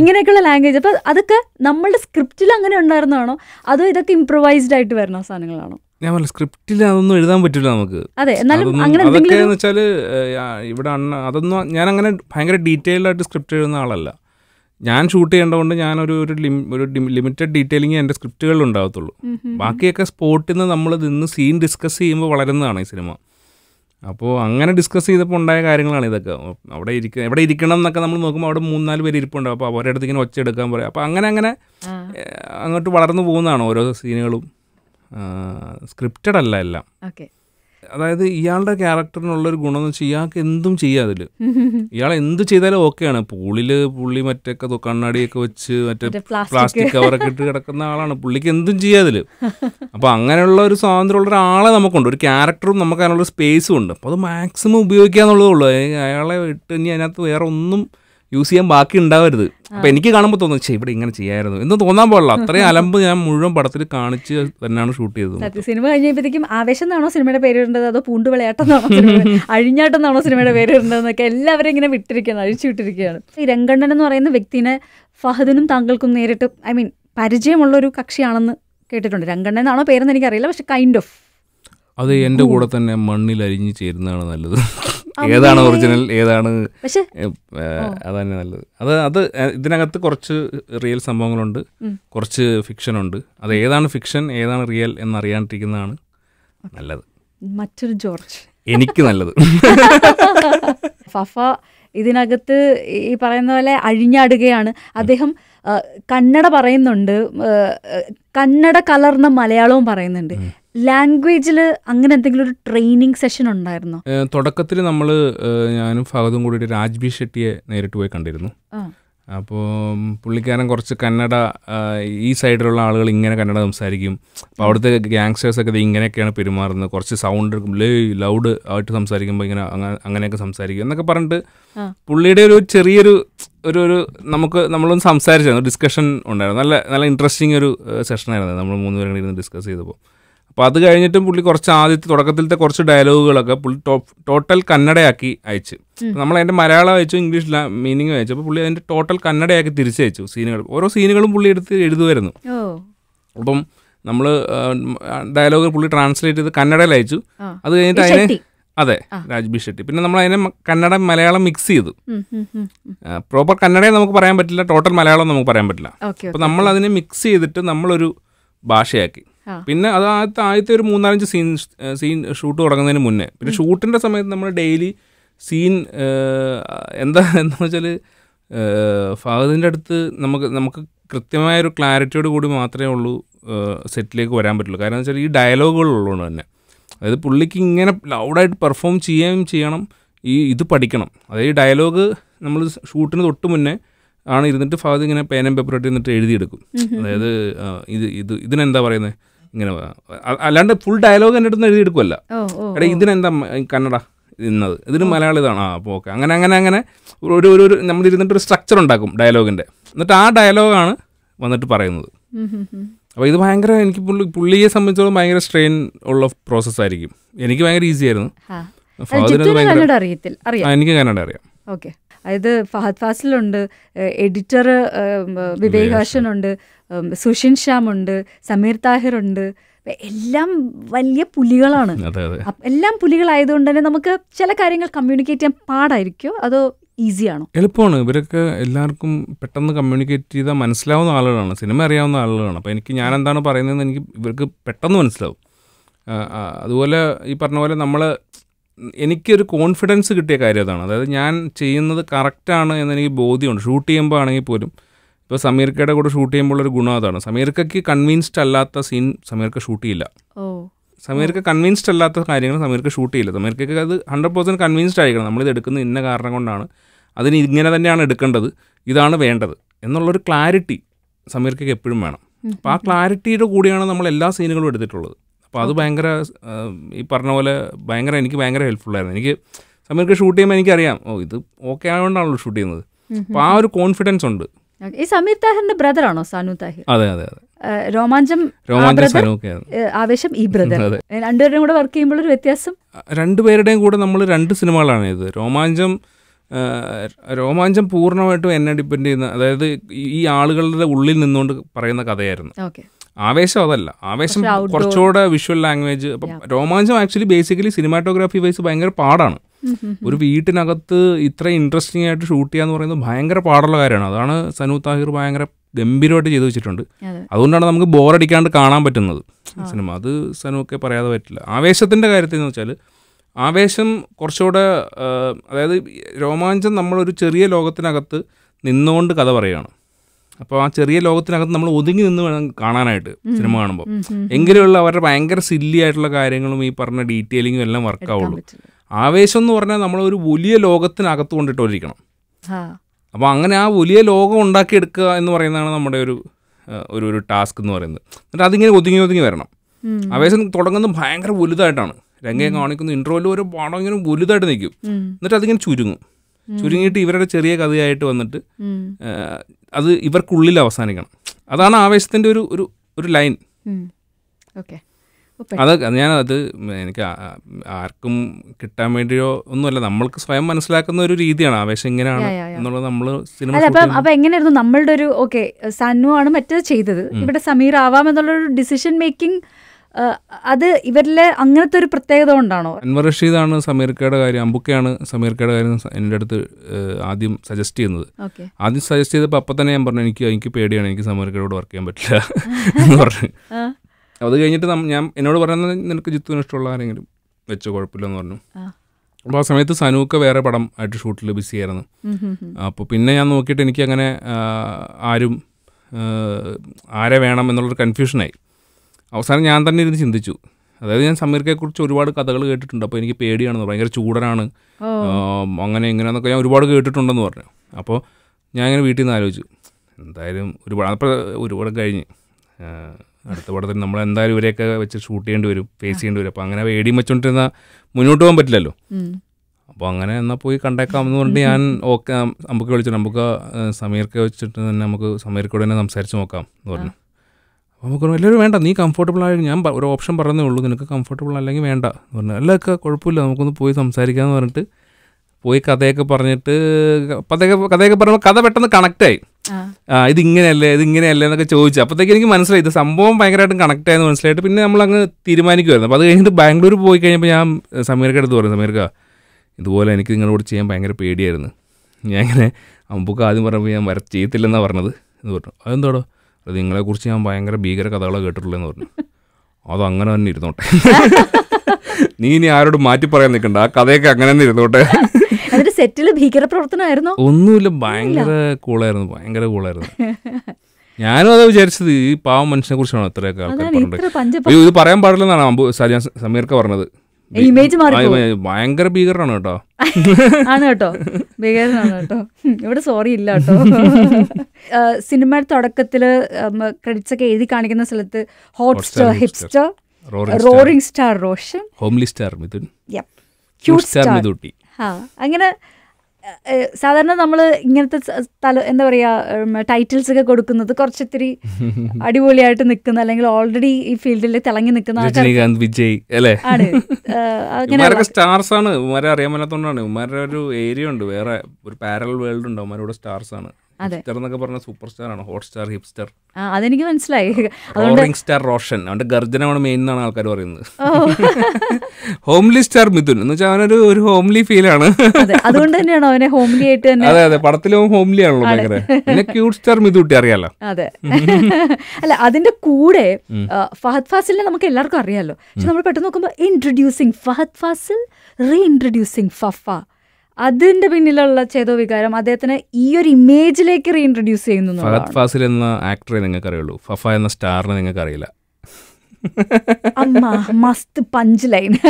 ഇങ്ങനെയൊക്കെയുള്ള ലാംഗ്വേജ് അപ്പോൾ അതൊക്കെ നമ്മളുടെ സ്ക്രിപ്റ്റിൽ അങ്ങനെ ഉണ്ടായിരുന്നതാണോ അതോ ഇതൊക്കെ ഇംപ്രവൈസ്ഡ് ആയിട്ട് വരുന്ന സാധനങ്ങളാണോ ഞാൻ പറഞ്ഞു സ്ക്രിപ്റ്റിൽ അതൊന്നും എഴുതാൻ പറ്റില്ല നമുക്ക് അതെ അതൊക്കെ എന്ന് വെച്ചാൽ ഇവിടെ അണ്ണ അതൊന്നും ഞാൻ അങ്ങനെ ഭയങ്കര ഡീറ്റെയിൽഡ് ആയിട്ട് സ്ക്രിപ്റ്റ് എഴുതുന്ന ആളല്ല ഞാൻ ഷൂട്ട് ചെയ്യേണ്ടതുകൊണ്ട് ഞാനൊരു ഒരു ഒരു ലിമിറ്റഡ് ഡീറ്റെയിലിംഗ് എൻ്റെ സ്ക്രിപ്റ്റുകളിൽ ഉണ്ടാകത്തുള്ളൂ ബാക്കിയൊക്കെ സ്പോട്ടിൽ നിന്ന് നമ്മൾ നിന്ന് സീൻ ഡിസ്കസ് ചെയ്യുമ്പോൾ വളരുന്നതാണ് ഈ സിനിമ അപ്പോൾ അങ്ങനെ ഡിസ്കസ് ചെയ്തപ്പോൾ ഉണ്ടായ കാര്യങ്ങളാണ് ഇതൊക്കെ അവിടെ ഇരിക്ക എവിടെ ഇരിക്കണം എന്നൊക്കെ നമ്മൾ നോക്കുമ്പോൾ അവിടെ മൂന്നാല് പേര് ഇരിപ്പുണ്ടാവും അപ്പോൾ അവരുടെ അടുത്ത് ഇങ്ങനെ ഒച്ച എടുക്കാൻ പറയും അപ്പോൾ അങ്ങനെ അങ്ങനെ അങ്ങോട്ട് വളർന്നു പോകുന്നതാണ് ഓരോ സീനുകളും സ്ക്രിപ്റ്റഡ് അല്ല എല്ലാം അതായത് ഇയാളുടെ ക്യാരക്ടറിനുള്ളൊരു ഗുണം എന്ന് വെച്ചാൽ ഇയാൾക്ക് എന്തും ചെയ്യാം അതിൽ ഇയാൾ എന്ത് ചെയ്താലും ഓക്കെയാണ് പൂളില് പുള്ളി മറ്റൊക്കെ കണ്ണാടിയൊക്കെ വെച്ച് മറ്റേ പ്ലാസ്റ്റിക് കവറൊക്കെ ഇട്ട് കിടക്കുന്ന ആളാണ് പുള്ളിക്ക് എന്തും ചെയ്യാം അതിൽ അപ്പോൾ അങ്ങനെയുള്ള ഒരു സ്വാതന്ത്ര്യമുള്ള ഒരാളെ നമുക്കുണ്ട് ഒരു ക്യാരക്ടറും നമുക്ക് അതിനുള്ള സ്പേസും ഉണ്ട് അപ്പോൾ അത് മാക്സിമം ഉപയോഗിക്കാന്നുള്ളതേ എന്നുള്ളതേ ഉള്ളൂ അയാളെ ഇട്ട് ഇനി അതിനകത്ത് വേറെ ഒന്നും യൂസ് ചെയ്യാൻ ബാക്കി ഉണ്ടാവരുത് അപ്പം എനിക്ക് കാണുമ്പോൾ തോന്നുന്നു പക്ഷേ ഇവിടെ ഇങ്ങനെ ചെയ്യായിരുന്നു എന്ന് തോന്നാൻ പാടില്ല അത്രയും അലമ്പ് ഞാൻ മുഴുവൻ പടത്തിൽ കാണിച്ച് തന്നെയാണ് ഷൂട്ട് ചെയ്തത് സിനിമ കഴിഞ്ഞപ്പോഴത്തേക്കും ആവേശം എന്നാണോ സിനിമയുടെ പേര് ഇടേണ്ടത് അതോ പൂണ്ടുവിളയാട്ടം എന്നാണോ അഴിഞ്ഞാട്ടം എന്നാണോ സിനിമയുടെ പേര് ഇടേണ്ടതെന്നൊക്കെ എല്ലാവരും ഇങ്ങനെ വിട്ടിരിക്കുകയാണ് അഴിച്ചു വിട്ടിരിക്കുകയാണ് ഈ രംഗണ്ണൻ എന്ന് പറയുന്ന വ്യക്തിനെ ഫഹദിനും താങ്കൾക്കും നേരിട്ട് ഐ മീൻ പരിചയമുള്ള ഒരു കക്ഷിയാണെന്ന് കേട്ടിട്ടുണ്ട് രംഗണ്ണൻ എന്നാണോ പേരെന്ന് എനിക്കറിയില്ല പക്ഷെ കൈൻഡ് ഓഫ് അത് എൻ്റെ കൂടെ തന്നെ മണ്ണിൽ അരിഞ്ഞു ചേരുന്നതാണ് നല്ലത് ഏതാണ് ഒറിജിനൽ ഏതാണ് അതന്നെ നല്ലത് അത് അത് ഇതിനകത്ത് കുറച്ച് റിയൽ സംഭവങ്ങളുണ്ട് കുറച്ച് ഫിക്ഷൻ ഉണ്ട് അത് ഏതാണ് ഫിക്ഷൻ ഏതാണ് റിയൽ എന്നറിയാണ്ടിരിക്കുന്നതാണ് നല്ലത് മറ്റൊരു ജോർജ് എനിക്ക് നല്ലത് ഫഫ ഇതിനകത്ത് ഈ പറയുന്ന പോലെ അഴിഞ്ഞാടുകയാണ് അദ്ദേഹം കന്നഡ പറയുന്നുണ്ട് കന്നഡ കലർന്ന മലയാളവും പറയുന്നുണ്ട് ലാംഗ്വേജിൽ അങ്ങനെ എന്തെങ്കിലും ഒരു ട്രെയിനിങ് സെഷൻ ഉണ്ടായിരുന്നോ തുടക്കത്തിൽ നമ്മൾ ഞാനും ഫഹദും കൂടി രാജ്ബി ഷെട്ടിയെ നേരിട്ട് പോയി കണ്ടിരുന്നു അപ്പോൾ പുള്ളിക്കാരൻ കുറച്ച് കന്നഡ ഈ സൈഡിലുള്ള ആളുകൾ ഇങ്ങനെ കന്നഡ സംസാരിക്കും അപ്പോൾ അവിടുത്തെ ഗ്യാങ്സ്റ്റേഴ്സൊക്കെ ഇങ്ങനെയൊക്കെയാണ് പെരുമാറുന്നത് കുറച്ച് സൗണ്ട് ലേ ലൗഡ് ആയിട്ട് സംസാരിക്കുമ്പോൾ ഇങ്ങനെ അങ്ങനെയൊക്കെ സംസാരിക്കും എന്നൊക്കെ പറഞ്ഞിട്ട് പുള്ളിയുടെ ഒരു ചെറിയൊരു ഒരു ഒരു നമുക്ക് നമ്മളൊന്ന് സംസാരിച്ചായിരുന്നു ഡിസ്കഷൻ ഉണ്ടായിരുന്നു നല്ല നല്ല ഇൻട്രസ്റ്റിംഗ് ഒരു സെഷനായിരുന്നു നമ്മൾ മൂന്ന് പേരും ഇരുന്ന് ഡിസ്കസ് ചെയ്തപ്പോൾ അപ്പോൾ അത് കഴിഞ്ഞിട്ടും പുള്ളി കുറച്ച് ആദ്യത്തെ തുടക്കത്തിലത്തെ കുറച്ച് ഡയലോഗുകളൊക്കെ പുള്ളി ടോട്ടൽ കന്നഡയാക്കി അയച്ച് നമ്മൾ അതിൻ്റെ മലയാളം അയച്ചു ഇംഗ്ലീഷിൽ മീനിങ് അയച്ചു അപ്പോൾ പുള്ളി അതിൻ്റെ ടോട്ടൽ കന്നഡയാക്കി തിരിച്ചയച്ചു സീനുകൾ ഓരോ സീനുകളും പുള്ളി എടുത്ത് എഴുതുമായിരുന്നു അപ്പം നമ്മൾ ഡയലോഗ് പുള്ളി ട്രാൻസ്ലേറ്റ് ചെയ്ത് കന്നഡയിൽ അയച്ചു അത് കഴിഞ്ഞിട്ട് അതിനെ അതെ രാജ്ബി ഷെട്ടി പിന്നെ നമ്മൾ അതിനെ കന്നഡ മലയാളം മിക്സ് ചെയ്തു പ്രോപ്പർ കന്നഡയെ നമുക്ക് പറയാൻ പറ്റില്ല ടോട്ടൽ മലയാളം നമുക്ക് പറയാൻ പറ്റില്ല അപ്പോൾ നമ്മൾ അതിനെ മിക്സ് ചെയ്തിട്ട് നമ്മളൊരു ഭാഷയാക്കി പിന്നെ അത് ആദ്യത്തെ ആദ്യത്തെ ഒരു മൂന്നാലഞ്ച് സീൻ സീൻ ഷൂട്ട് തുടങ്ങുന്നതിന് മുന്നേ പിന്നെ ഷൂട്ടിൻ്റെ സമയത്ത് നമ്മൾ ഡെയിലി സീൻ എന്താ എന്താ വെച്ചാൽ ഫഹദിൻ്റെ അടുത്ത് നമുക്ക് നമുക്ക് കൃത്യമായ ഒരു ക്ലാരിറ്റിയോട് കൂടി മാത്രമേ ഉള്ളൂ സെറ്റിലേക്ക് വരാൻ പറ്റുള്ളൂ കാരണം എന്ന് വെച്ചാൽ ഈ ഡയലോഗുകൾ തന്നെ അതായത് പുള്ളിക്ക് ഇങ്ങനെ ലൗഡായിട്ട് പെർഫോം ചെയ്യുകയും ചെയ്യണം ഈ ഇത് പഠിക്കണം അതായത് ഈ ഡയലോഗ് നമ്മൾ ഷൂട്ടിന് തൊട്ട് മുന്നേ ആണ് ഇരുന്നിട്ട് ഫഹദ് ഇങ്ങനെ പേനം പേപ്പറായിട്ട് ഇരുന്നിട്ട് എഴുതിയെടുക്കും അതായത് ഇത് ഇത് ഇതിനെന്താ പറയുന്നത് ഇങ്ങനെ അല്ലാണ്ട് ഫുൾ ഡയലോഗ് എൻ്റെ അടുത്ത് എഴുതിയെടുക്കുമല്ല എടാ ഇതിനെന്താ കന്നഡ ഇന്നത് ഇതിന് മലയാളം ഇതാണ് ആ അപ്പോൾ ഓക്കെ അങ്ങനെ അങ്ങനെ അങ്ങനെ ഒരു ഒരു ഒരു നമ്മൾ ഒരു സ്ട്രക്ചർ ഉണ്ടാക്കും ഡയലോഗിൻ്റെ എന്നിട്ട് ആ ഡയലോഗാണ് വന്നിട്ട് പറയുന്നത് അപ്പോൾ ഇത് ഭയങ്കര എനിക്ക് പുള്ളി പുള്ളിയെ സംബന്ധിച്ചോളം ഭയങ്കര സ്ട്രെയിൻ ഉള്ള പ്രോസസ്സായിരിക്കും എനിക്ക് ഭയങ്കര ഈസി ആയിരുന്നു എനിക്ക് കന്നഡ അറിയാം ഓക്കെ അതായത് ഫഹദ് ഫാസിലുണ്ട് എഡിറ്റർ വിവേകാശനുണ്ട് സുഷിൻ ഷ്യാം ഉണ്ട് സമീർ താഹിർ ഉണ്ട് എല്ലാം വലിയ പുലികളാണ് എല്ലാം പുലികളായതുകൊണ്ട് തന്നെ നമുക്ക് ചില കാര്യങ്ങൾ കമ്മ്യൂണിക്കേറ്റ് ചെയ്യാൻ പാടായിരിക്കും അതോ ഈസിയാണോ എളുപ്പമാണ് ഇവരൊക്കെ എല്ലാവർക്കും പെട്ടെന്ന് കമ്മ്യൂണിക്കേറ്റ് ചെയ്താൽ മനസ്സിലാവുന്ന ആളുകളാണ് സിനിമ അറിയാവുന്ന ആളുകളാണ് അപ്പോൾ എനിക്ക് ഞാൻ എന്താണ് പറയുന്നത് എനിക്ക് ഇവർക്ക് പെട്ടെന്ന് മനസ്സിലാവും അതുപോലെ ഈ പറഞ്ഞ പോലെ നമ്മൾ എനിക്കൊരു കോൺഫിഡൻസ് കിട്ടിയ കാര്യം അതാണ് അതായത് ഞാൻ ചെയ്യുന്നത് കറക്റ്റാണ് എന്നെനിക്ക് ബോധ്യമുണ്ട് ഷൂട്ട് ചെയ്യുമ്പോൾ ആണെങ്കിൽ പോലും ഇപ്പോൾ സമീർക്കയുടെ കൂടെ ഷൂട്ട് ചെയ്യുമ്പോൾ ഒരു ഗുണം അതാണ് സമീർക്കയ്ക്ക് കൺവിൻസ്ഡ് അല്ലാത്ത സീൻ സമീർക്ക ഷൂട്ട് ചെയ്യില്ല സമീർക്ക് കൺവിൻസ്ഡ് അല്ലാത്ത കാര്യങ്ങൾ സമീർക്ക് ഷൂട്ട് ചെയ്യില്ല സമീർക്കയ്ക്ക് അത് ഹൺഡ്രഡ് പേഴ്സൻറ്റ് കൺവിൻസ്ഡ് ആയിരിക്കണം നമ്മളിത് എടുക്കുന്ന ഇന്ന കാരണം കൊണ്ടാണ് അതിന് ഇങ്ങനെ തന്നെയാണ് എടുക്കേണ്ടത് ഇതാണ് വേണ്ടത് എന്നുള്ളൊരു ക്ലാരിറ്റി സമീർക്കയ്ക്ക് എപ്പോഴും വേണം അപ്പോൾ ആ ക്ലാരിറ്റിയുടെ കൂടിയാണ് നമ്മൾ എല്ലാ സീനുകളും എടുത്തിട്ടുള്ളത് അപ്പോൾ അത് ഭയങ്കര ഈ പറഞ്ഞ പോലെ ഭയങ്കര എനിക്ക് ഭയങ്കര ഹെൽപ്ഫുള്ളായിരുന്നു എനിക്ക് സമീർക്ക് ഷൂട്ട് ചെയ്യുമ്പോൾ എനിക്കറിയാം ഓ ഇത് ഓക്കെ ആയതുകൊണ്ടാണല്ലോ ഷൂട്ട് ചെയ്യുന്നത് അപ്പോൾ ആ ഒരു കോൺഫിഡൻസ് ഉണ്ട് ഈ സമീർ താഹിറിന്റെ ബ്രദറാണോ സാനു താഹിർ അതെ അതെ അതെ രോമാഞ്ചം ഈ ബ്രദർ രണ്ടുപേരുടെയും കൂടെ വർക്ക് ചെയ്യുമ്പോൾ ഒരു വ്യത്യാസം രണ്ടുപേരുടെയും കൂടെ നമ്മൾ രണ്ട് സിനിമകളാണ് ഇത് രോമാഞ്ചം രോമാഞ്ചം പൂർണ്ണമായിട്ടും എന്നെ ഡിപ്പെൻഡ് ചെയ്യുന്ന അതായത് ഈ ആളുകളുടെ ഉള്ളിൽ നിന്നുകൊണ്ട് പറയുന്ന കഥയായിരുന്നു ആവേശം അതല്ല ആവേശം കുറച്ചുകൂടെ വിഷ്വൽ ലാംഗ്വേജ് അപ്പം Romancham actually basically cinematography wise ഭയങ്കര പാടാണ് ഒരു വീട്ടിനകത്ത് ഇത്ര ഇൻട്രസ്റ്റിംഗ് ആയിട്ട് ഷൂട്ട് ചെയ്യാന്ന് പറയുന്നത് ഭയങ്കര പാടുള്ള കാര്യമാണ് അതാണ് സനു താഹിർ ഭയങ്കര ഗംഭീരമായിട്ട് ചെയ്തു വെച്ചിട്ടുണ്ട് അതുകൊണ്ടാണ് നമുക്ക് ബോറടിക്കാണ്ട് കാണാൻ പറ്റുന്നത് സിനിമ അത് സനുവൊക്കെ പറയാതെ പറ്റില്ല ആവേശത്തിൻ്റെ കാര്യത്തിൽ എന്ന് വെച്ചാൽ ആവേശം കുറച്ചുകൂടെ അതായത് രോമാഞ്ചം നമ്മളൊരു ചെറിയ ലോകത്തിനകത്ത് നിന്നുകൊണ്ട് കഥ പറയുകയാണ് അപ്പോൾ ആ ചെറിയ ലോകത്തിനകത്ത് നമ്മൾ ഒതുങ്ങി നിന്ന് വേണം കാണാനായിട്ട് സിനിമ കാണുമ്പോൾ എങ്കിലുള്ള അവരുടെ ഭയങ്കര സില്ലി ആയിട്ടുള്ള കാര്യങ്ങളും ഈ പറഞ്ഞ ഡീറ്റെയിലിങ്ങും എല്ലാം വർക്കാവുള്ളൂ ആവേശം എന്ന് പറഞ്ഞാൽ നമ്മൾ ഒരു വലിയ ലോകത്തിനകത്ത് കൊണ്ടിട്ടോണ്ടിരിക്കണം അപ്പോൾ അങ്ങനെ ആ വലിയ ലോകം ഉണ്ടാക്കിയെടുക്കുക എന്ന് പറയുന്നതാണ് നമ്മുടെ ഒരു ഒരു ഒരു ടാസ്ക് എന്ന് പറയുന്നത് എന്നിട്ട് അതിങ്ങനെ ഒതുങ്ങി ഒതുങ്ങി വരണം ആവേശം തുടങ്ങുന്നത് ഭയങ്കര വലുതായിട്ടാണ് രംഗം കാണിക്കുന്ന ഇൻട്രോയിൽ ഒരു പാടം ഇങ്ങനെ വലുതായിട്ട് നിൽക്കും എന്നിട്ട് അതിങ്ങനെ ചുരുങ്ങും ചുരുങ്ങിയിട്ട് ഇവരുടെ ചെറിയ കഥയായിട്ട് വന്നിട്ട് അത് ഇവർക്കുള്ളിൽ അവസാനിക്കണം അതാണ് ആവേശത്തിൻ്റെ ഒരു ഒരു ലൈൻ ഓക്കെ അത് ഞാനത് എനിക്ക് ആർക്കും കിട്ടാൻ വേണ്ടിയോ ഒന്നുമല്ല നമ്മൾക്ക് സ്വയം മനസ്സിലാക്കുന്ന ഒരു രീതിയാണ് ആവേശം ഇങ്ങനെയാണ് എന്നുള്ളത് നമ്മൾ സിനിമ അപ്പൊ എങ്ങനെയായിരുന്നു നമ്മളുടെ ഒരു ഓക്കെ സന്നു ആണ് മറ്റേത് ചെയ്തത് ഇവിടെ സമീർ ആവാം എന്നുള്ള ഒരു ഡിസിഷൻ മേക്കിംഗ് അത് ഇവരിലെ അങ്ങനത്തെ ഒരു പ്രത്യേകത കൊണ്ടാണോ അൻവർ റഷീദാണ് സമീർക്കയുടെ കാര്യം അമ്പുക്കയാണ് സമീർക്കയുടെ കാര്യം എൻ്റെ അടുത്ത് ആദ്യം സജസ്റ്റ് ചെയ്യുന്നത് ആദ്യം സജസ്റ്റ് ചെയ്തപ്പോൾ അപ്പം തന്നെ ഞാൻ പറഞ്ഞു എനിക്ക് എനിക്ക് പേടിയാണ് എനിക്ക് സമീർക്കയോട് വർക്ക് ചെയ്യാൻ പറ്റില്ല എന്ന് പറഞ്ഞു അത് കഴിഞ്ഞിട്ട് ഞാൻ എന്നോട് പറയുന്നത് നിനക്ക് ജിത്തുവിന് ഇഷ്ടമുള്ള ആരെങ്കിലും വെച്ച് കുഴപ്പമില്ലെന്ന് പറഞ്ഞു അപ്പോൾ ആ സമയത്ത് സനൂക്ക വേറെ പടം ആയിട്ട് ഷൂട്ടിൽ ബിസി ആയിരുന്നു അപ്പോൾ പിന്നെ ഞാൻ നോക്കിയിട്ട് എനിക്ക് അങ്ങനെ ആരും ആരെ വേണം എന്നുള്ളൊരു കൺഫ്യൂഷനായി അവസാനം ഞാൻ തന്നെ ഇരുന്ന് ചിന്തിച്ചു അതായത് ഞാൻ സമീർക്കെ കുറിച്ച് ഒരുപാട് കഥകൾ കേട്ടിട്ടുണ്ട് അപ്പോൾ എനിക്ക് പേടിയാണെന്ന് ഭയങ്കര ചൂടനാണ് അങ്ങനെ എങ്ങനെയാന്നൊക്കെ ഞാൻ ഒരുപാട് കേട്ടിട്ടുണ്ടെന്ന് പറഞ്ഞു അപ്പോൾ ഞാൻ ഇങ്ങനെ വീട്ടിൽ നിന്ന് ആലോചിച്ചു എന്തായാലും ഒരുപാട് അപ്പോൾ ഒരുപാട് കഴിഞ്ഞ് അടുത്ത പടത്തിൽ നമ്മൾ എന്തായാലും ഇവരെയൊക്കെ വെച്ച് ഷൂട്ട് ചെയ്യേണ്ടി വരും ഫേസ് ചെയ്യേണ്ടി വരും അപ്പോൾ അങ്ങനെ വേടിയും വെച്ചുകൊണ്ടിരുന്ന മുന്നോട്ട് പോകാൻ പറ്റില്ലല്ലോ അപ്പോൾ അങ്ങനെ എന്നാൽ പോയി കണ്ടേക്കാം എന്ന് പറഞ്ഞിട്ട് ഞാൻ ഓക്കെ നമുക്ക് വിളിച്ചു നമുക്ക് സമീർക്ക് വെച്ചിട്ട് തന്നെ നമുക്ക് സമീർക്കോട് തന്നെ സംസാരിച്ച് നോക്കാം എന്ന് പറഞ്ഞു അപ്പോൾ നമുക്ക് എല്ലാവരും വേണ്ട നീ കംഫർട്ടബിൾ ആയിരുന്നു ഞാൻ ഒരു ഓപ്ഷൻ പറഞ്ഞേ ഉള്ളൂ നിനക്ക് കംഫർട്ടബിൾ അല്ലെങ്കിൽ വേണ്ട എന്ന് പറഞ്ഞു ഒക്കെ കുഴപ്പമില്ല നമുക്കൊന്ന് പോയി സംസാരിക്കാമെന്ന് പറഞ്ഞിട്ട് പോയി കഥയൊക്കെ പറഞ്ഞിട്ട് കഥയൊക്കെ കഥയൊക്കെ പറയുമ്പോൾ കഥ പെട്ടെന്ന് ആയി ആ ഇതിങ്ങനെയല്ലേ ഇതിങ്ങനെയല്ലേ എന്നൊക്കെ ചോദിച്ചു അപ്പോഴത്തേക്ക് എനിക്ക് മനസ്സിലായി ഇത് സംഭവം ഭയങ്കരമായിട്ടും കണക്ട് ആയെന്ന് മനസ്സിലായിട്ട് പിന്നെ നമ്മൾ അങ്ങ് തീരുമാനിക്കുമായിരുന്നു അപ്പോൾ അത് കഴിഞ്ഞിട്ട് ബാംഗ്ലൂർ പോയി കഴിഞ്ഞപ്പോൾ ഞാൻ സമീർക്ക അടുത്ത് പറഞ്ഞു സമീർക്ക ഇതുപോലെ എനിക്ക് നിങ്ങളോട് ചെയ്യാൻ ഭയങ്കര പേടിയായിരുന്നു ഞാൻ ഇങ്ങനെ അമ്പുക്ക് ആദ്യം പറഞ്ഞപ്പോൾ ഞാൻ വര ചെയ്യത്തില്ലെന്നാണ് പറഞ്ഞത് എന്ന് പറഞ്ഞു അതെന്താടോ അത് നിങ്ങളെക്കുറിച്ച് ഞാൻ ഭയങ്കര ഭീകര കഥകളോ കേട്ടിട്ടുള്ളതെന്ന് പറഞ്ഞു അതങ്ങനെ തന്നെ ഇരുന്നോട്ടെ നീ ഇനി ആരോടും മാറ്റി പറയാൻ നിൽക്കണ്ട ആ കഥയൊക്കെ അങ്ങനെ ഇരുന്നോട്ടെ എന്നിട്ട് സെറ്റില് ഭീകര പ്രവർത്തനമായിരുന്നു ഒന്നുമില്ല ഭയങ്കര കൂളായിരുന്നു ഭയങ്കര കൂളായിരുന്നു ഞാനും അത് വിചാരിച്ചത് ഈ പാവം മനുഷ്യനെ കുറിച്ചാണ് അത്രയൊക്കെ ആൾക്കാർ ഇത് പറയാൻ പാടില്ലെന്നാണ് അമ്പു സമീർക്ക പറഞ്ഞത് ഇമേജ് ഭയങ്കര ഭീകരനാണ് കേട്ടോ ആണ് കേട്ടോ ഭീകരനാണ് കേട്ടോ ഇവിടെ സോറി ഇല്ല കേട്ടോ സിനിമയുടെ തുടക്കത്തില് ക്രെഡിറ്റ്സ് ഒക്കെ എഴുതി കാണിക്കുന്ന സ്ഥലത്ത് hot star hipster roaring star Roshan homely star Mithun cute star Mithutty ആ അങ്ങനെ സാധാരണ നമ്മൾ ഇങ്ങനത്തെ സ്ഥല എന്താ പറയുക ടൈറ്റിൽസ് ഒക്കെ കൊടുക്കുന്നത് കുറച്ചിത്തിരി അടിപൊളിയായിട്ട് നിൽക്കുന്ന അല്ലെങ്കിൽ ഓൾറെഡി ഈ ഫീൽഡിൽ തിളങ്ങി നിൽക്കുന്ന രജനീകാന്ത് വിജയ് അല്ലേ ആണ് സ്റ്റാർസ് ആണ് ഉമാരെ അറിയാൻ മേലാത്തോണ്ടാണ് ഉമാരുടെ ഒരു ഏരിയ ഉണ്ട് വേറെ ഒരു പാരൽ വേൾഡ് ഉണ്ട് ഉമാരോട് സ്റ്റാർസ് ആണ് എന്നൊക്കെ പറഞ്ഞ സൂപ്പർ സ്റ്റാർ ആണ് ഹോട്ട് സ്റ്റാർ ഹിപ്സ്റ്റർ അതെനിക്ക് മനസ്സിലായി റോറിംഗ് സ്റ്റാർ റോഷൻ അവന്റെ ഗർജനമാണ് മെയിൻ എന്നാണ് ആൾക്കാർ പറയുന്നത് ഹോംലി സ്റ്റാർ മിഥുൻ എന്ന് വെച്ചാൽ അവനൊരു ഒരു ഹോംലി ഫീൽ ആണ് അതുകൊണ്ട് തന്നെയാണ് അവനെ ഹോംലി ആയിട്ട് തന്നെ അതെ അതെ പടത്തിലും ഹോംലി ആണല്ലോ ഭയങ്കര പിന്നെ ക്യൂട്ട് സ്റ്റാർ മിഥുട്ടി അറിയാലോ അതെ അല്ല അതിന്റെ കൂടെ ഫഹദ് ഫാസിലിനെ നമുക്ക് എല്ലാവർക്കും അറിയാലോ പക്ഷെ നമ്മൾ പെട്ടെന്ന് നോക്കുമ്പോൾ ഇൻട്രൊഡ്യൂസിങ് ഫഹദ് ഫാസിൽ റീ ഫഫ അതിന്റെ പിന്നിലുള്ള ചേതോ വികാരം അദ്ദേഹത്തിന് ഈ ഒരു ഇമേജിലേക്ക് റീഇൻട്രൊഡ്യൂസ് ചെയ്യുന്നു ഫഹദ് ഫാസിൽ എന്ന ആക്ടറെ നിങ്ങൾക്ക് അറിയുള്ളൂ ഫഫ എന്ന സ്റ്റാറിനെ നിങ്ങൾക്ക് അറിയില്ല പഞ്ച് ലൈൻ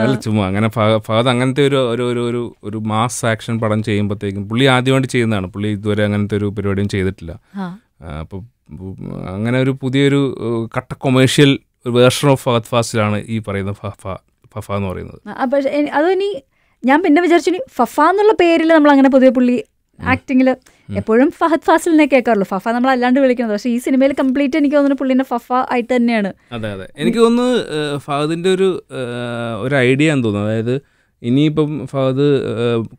അല്ല ചുമ്മാ അങ്ങനെ ഫഹദ് അങ്ങനത്തെ ഒരു ഒരു ഒരു ഒരു ഒരു മാസ് ആക്ഷൻ പടം ചെയ്യുമ്പോഴത്തേക്കും പുള്ളി ആദ്യമായിട്ട് ചെയ്യുന്നതാണ് പുള്ളി ഇതുവരെ അങ്ങനത്തെ ഒരു പരിപാടിയും ചെയ്തിട്ടില്ല അപ്പോൾ അങ്ങനെ ഒരു പുതിയൊരു കട്ട കൊമേഴ്ഷ്യൽ വേർഷൻ ഓഫ് ഫഹദ് ഫാസിലാണ് ഈ പറയുന്ന ഫഫ ഫഫ എന്ന് പറയുന്നത് അത് ഇനി ഞാൻ പിന്നെ വിചാരിച്ചു ഫഫ എന്നുള്ള പേരിൽ നമ്മൾ അങ്ങനെ പൊതുവെ പുള്ളി ആക്ടിങ്ങിൽ എപ്പോഴും ഫഹദ് ഫാസിലിനെ കേൾക്കാറുള്ളൂ ഫഫ നമ്മൾ അല്ലാണ്ട് വിളിക്കുന്നത് പക്ഷേ ഈ സിനിമയിൽ കംപ്ലീറ്റ് എനിക്ക് തോന്നുന്നു പുള്ളിനെ ഫഫ ആയിട്ട് തന്നെയാണ് അതെ അതെ എനിക്ക് തോന്നുന്നു ഫഹദിന്റെ ഒരു ഒരു ഐഡിയ എന്ന് തോന്നുന്നു അതായത് ഇനിയിപ്പം ഫഹദ്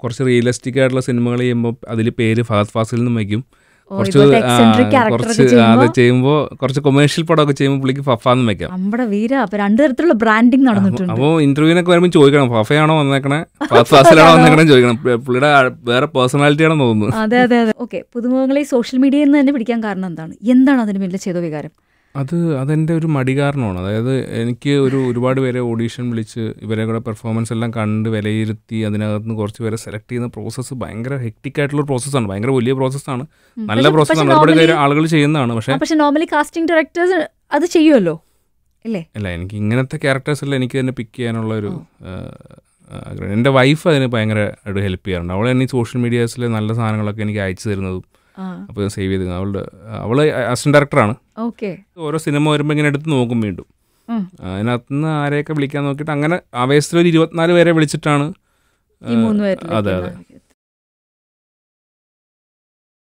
കുറച്ച് റിയലിസ്റ്റിക് ആയിട്ടുള്ള സിനിമകൾ ചെയ്യുമ്പോൾ അതിൽ പേര് ഫഹദ് ഫാസിൽ നിന്ന് വയ്ക്കും കുറച്ച് കുറച്ച് കൊമേഴ്ഷ്യൽ പടമൊക്കെ ചെയ്യുമ്പോൾ പുള്ളിക്ക് ഫഫാന്ന് വെക്കാം നമ്മുടെ വീര അപ്പൊ രണ്ടുതരത്തിലുള്ള ബ്രാൻഡിങ് നടന്നിട്ടുണ്ട് അപ്പോൾ ഇന്റർവ്യൂവിനൊക്കെ വരുമ്പോൾ ചോദിക്കണം ഫഫയാണോ വന്നേക്കണേ ഫാസിലാണോ ചോദിക്കണം പുള്ളിയുടെ വേറെ പേഴ്സണാലിറ്റി ആണെന്ന് തോന്നുന്നു അതെ അതെ അതെ ഓക്കെ പുതുമുഖങ്ങളെ സോഷ്യൽ മീഡിയയിൽ നിന്ന് തന്നെ പിടിക്കാൻ കാരണം എന്താണ് എന്താണ് അതിന് പിന്നിൽ ചെയ്ത വികാരം അത് അതെൻ്റെ ഒരു മടി കാരണമാണ് അതായത് എനിക്ക് ഒരു ഒരുപാട് പേരെ ഓഡീഷൻ വിളിച്ച് ഇവരെ കൂടെ പെർഫോമൻസ് എല്ലാം കണ്ട് വിലയിരുത്തി അതിനകത്ത് നിന്ന് കുറച്ച് പേരെ സെലക്ട് ചെയ്യുന്ന പ്രോസസ്സ് ഭയങ്കര ഹെക്റ്റിക് ആയിട്ടുള്ള പ്രോസസ്സാണ് ഭയങ്കര വലിയ പ്രോസസ്സാണ് നല്ല പ്രോസസ്സാണ് ഒരുപാട് ആളുകൾ ചെയ്യുന്നതാണ് പക്ഷേ പക്ഷേ നോർമലി കാസ്റ്റിംഗ് ഡയറക്ടേഴ്സ് അത് ചെയ്യുമല്ലോ ഇല്ലേ അല്ല എനിക്ക് ഇങ്ങനത്തെ ക്യാരക്ടേഴ്സെല്ലാം എനിക്ക് തന്നെ പിക്ക് ചെയ്യാനുള്ള ഒരു എൻ്റെ വൈഫ് അതിന് ഭയങ്കര ഹെൽപ്പ് ചെയ്യാറുണ്ട് അവൾ തന്നെ സോഷ്യൽ മീഡിയാസിലെ നല്ല സാധനങ്ങളൊക്കെ എനിക്ക് അയച്ചു തരുന്നതും അപ്പോൾ സേവ് ചെയ്ത് അവളുടെ അവള് അസിസ്റ്റന്റ് ഡയറക്ടറാണ് ഓരോ സിനിമ വരുമ്പോൾ ഇങ്ങനെ എടുത്ത് നോക്കും വീണ്ടും അതിനകത്ത് നിന്ന് ആരെയൊക്കെ വിളിക്കാൻ നോക്കിയിട്ട് അങ്ങനെ ആവേശത്തിൽ ഒരു ഇരുപത്തിനാല് പേരെ വിളിച്ചിട്ടാണ് അതെ അതെ